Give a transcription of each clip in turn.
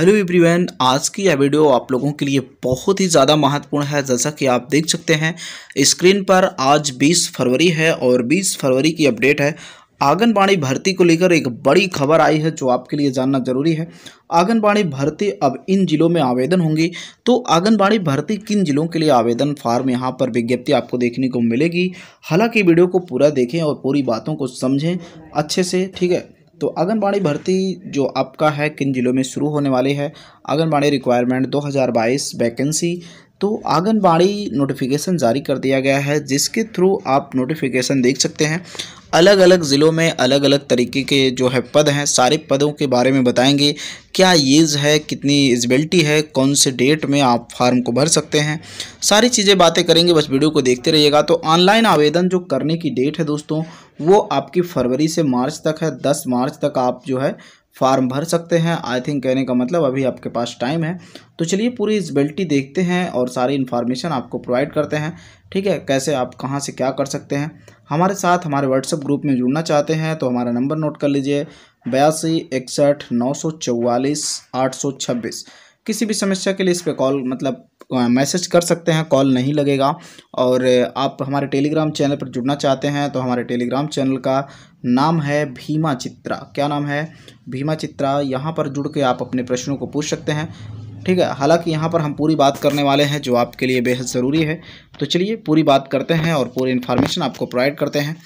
hello everyone आज की यह वीडियो आप लोगों के लिए बहुत ही ज़्यादा महत्वपूर्ण है जैसा कि आप देख सकते हैं स्क्रीन पर आज 20 फरवरी है और 20 फरवरी की अपडेट है आंगनबाड़ी भर्ती को लेकर एक बड़ी खबर आई है जो आपके लिए जानना जरूरी है आंगनबाड़ी भर्ती अब इन जिलों में आवेदन होंगी तो आंगनबाड़ी भर्ती किन जिलों के लिए आवेदन फार्म यहाँ पर विज्ञप्ति आपको देखने को मिलेगी हालांकि वीडियो को पूरा देखें और पूरी बातों को समझें अच्छे से ठीक है तो आंगनबाड़ी भर्ती जो आपका है किन ज़िलों में शुरू होने वाली है आंगनबाड़ी रिक्वायरमेंट 2022 वैकेंसी तो आंगनबाड़ी नोटिफिकेशन जारी कर दिया गया है जिसके थ्रू आप नोटिफिकेशन देख सकते हैं अलग अलग ज़िलों में अलग अलग तरीके के जो है पद हैं सारे पदों के बारे में बताएंगे क्या ईज़ है कितनी एजबिलिटी है कौन से डेट में आप फार्म को भर सकते हैं सारी चीज़ें बातें करेंगे बस वीडियो को देखते रहिएगा तो ऑनलाइन आवेदन जो करने की डेट है दोस्तों वो आपकी फरवरी से मार्च तक है दस मार्च तक आप जो है फार्म भर सकते हैं आई थिंक कहने का मतलब अभी आपके पास टाइम है तो चलिए पूरी इस बेल्टी देखते हैं और सारी इन्फॉर्मेशन आपको प्रोवाइड करते हैं ठीक है कैसे आप कहाँ से क्या कर सकते हैं हमारे साथ हमारे व्हाट्सअप ग्रुप में जुड़ना चाहते हैं तो हमारा नंबर नोट कर लीजिए बयासी इकसठ नौ सौ चौवालीस आठ सौ छब्बीस किसी भी समस्या के लिए इस पर कॉल मतलब मैसेज कर सकते हैं कॉल नहीं लगेगा और आप हमारे टेलीग्राम चैनल पर जुड़ना चाहते हैं तो हमारे टेलीग्राम चैनल का नाम है भीमा चित्रा क्या नाम है भीमा चित्रा यहाँ पर जुड़ के आप अपने प्रश्नों को पूछ सकते हैं ठीक है हालांकि यहाँ पर हम पूरी बात करने वाले हैं जो आपके लिए बेहद ज़रूरी है तो चलिए पूरी बात करते हैं और पूरी इन्फॉर्मेशन आपको प्रोवाइड करते हैं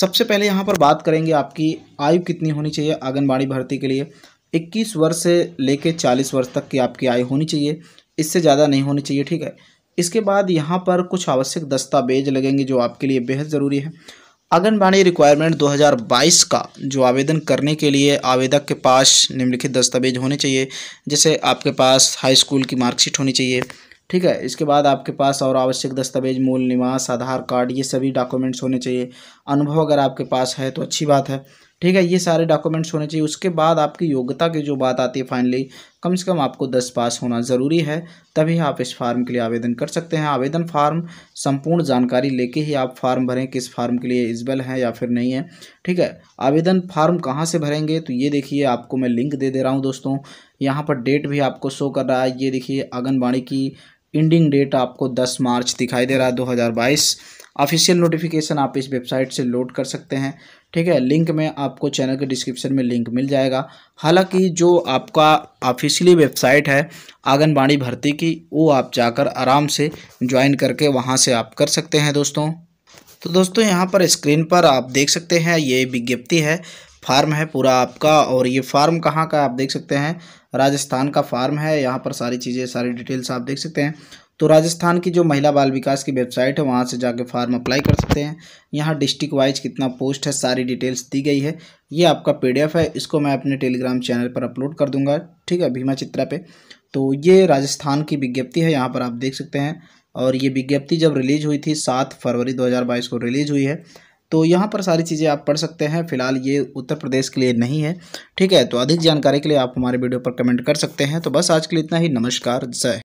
सबसे पहले यहाँ पर बात करेंगे आपकी आयु कितनी होनी चाहिए आंगनबाड़ी भर्ती के लिए इक्कीस वर्ष से लेके चालीस वर्ष तक की आपकी आय होनी चाहिए इससे ज़्यादा नहीं होनी चाहिए ठीक है इसके बाद यहाँ पर कुछ आवश्यक दस्तावेज लगेंगे जो आपके लिए बेहद ज़रूरी है आंगनबाड़ी रिक्वायरमेंट 2022 का जो आवेदन करने के लिए आवेदक के पास निम्नलिखित दस्तावेज होने चाहिए जैसे आपके पास हाई स्कूल की मार्कशीट होनी चाहिए ठीक है इसके बाद आपके पास और आवश्यक दस्तावेज मूल निवास आधार कार्ड ये सभी डॉक्यूमेंट्स होने चाहिए अनुभव अगर आपके पास है तो अच्छी बात है ठीक है ये सारे डॉक्यूमेंट्स होने चाहिए उसके बाद आपकी योग्यता की जो बात आती है फाइनली कम से कम आपको दस पास होना ज़रूरी है तभी आप इस फार्म के लिए आवेदन कर सकते हैं आवेदन फार्म संपूर्ण जानकारी लेके ही आप फार्म भरें किस फार्म के लिए इजबल है या फिर नहीं है ठीक है आवेदन फार्म कहाँ से भरेंगे तो ये देखिए आपको मैं लिंक दे दे रहा हूँ दोस्तों यहाँ पर डेट भी आपको शो कर रहा है ये देखिए आंगनबाड़ी की इंडिंग डेट आपको दस मार्च दिखाई दे रहा है दो ऑफिशियल नोटिफिकेशन आप इस वेबसाइट से लोड कर सकते हैं ठीक है लिंक में आपको चैनल के डिस्क्रिप्शन में लिंक मिल जाएगा हालांकि जो आपका ऑफिशियली वेबसाइट है आंगनबाड़ी भर्ती की वो आप जाकर आराम से ज्वाइन करके वहाँ से आप कर सकते हैं दोस्तों तो दोस्तों यहाँ पर स्क्रीन पर आप देख सकते हैं ये विज्ञप्ति है फार्म है पूरा आपका और ये फार्म कहाँ का आप देख सकते हैं राजस्थान का फार्म है यहाँ पर सारी चीज़ें सारी डिटेल्स आप देख सकते हैं तो राजस्थान की जो महिला बाल विकास की वेबसाइट है वहाँ से जाके फॉर्म अप्लाई कर सकते हैं यहाँ डिस्ट्रिक्ट वाइज कितना पोस्ट है सारी डिटेल्स दी गई है ये आपका पी है इसको मैं अपने टेलीग्राम चैनल पर अपलोड कर दूंगा ठीक है भीमा चित्रा पे तो ये राजस्थान की विज्ञप्ति है यहाँ पर आप देख सकते हैं और ये विज्ञप्ति जब रिलीज हुई थी सात फरवरी दो को रिलीज हुई है तो यहाँ पर सारी चीज़ें आप पढ़ सकते हैं फिलहाल ये उत्तर प्रदेश के लिए नहीं है ठीक है तो अधिक जानकारी के लिए आप हमारे वीडियो पर कमेंट कर सकते हैं तो बस आज के लिए इतना ही नमस्कार जय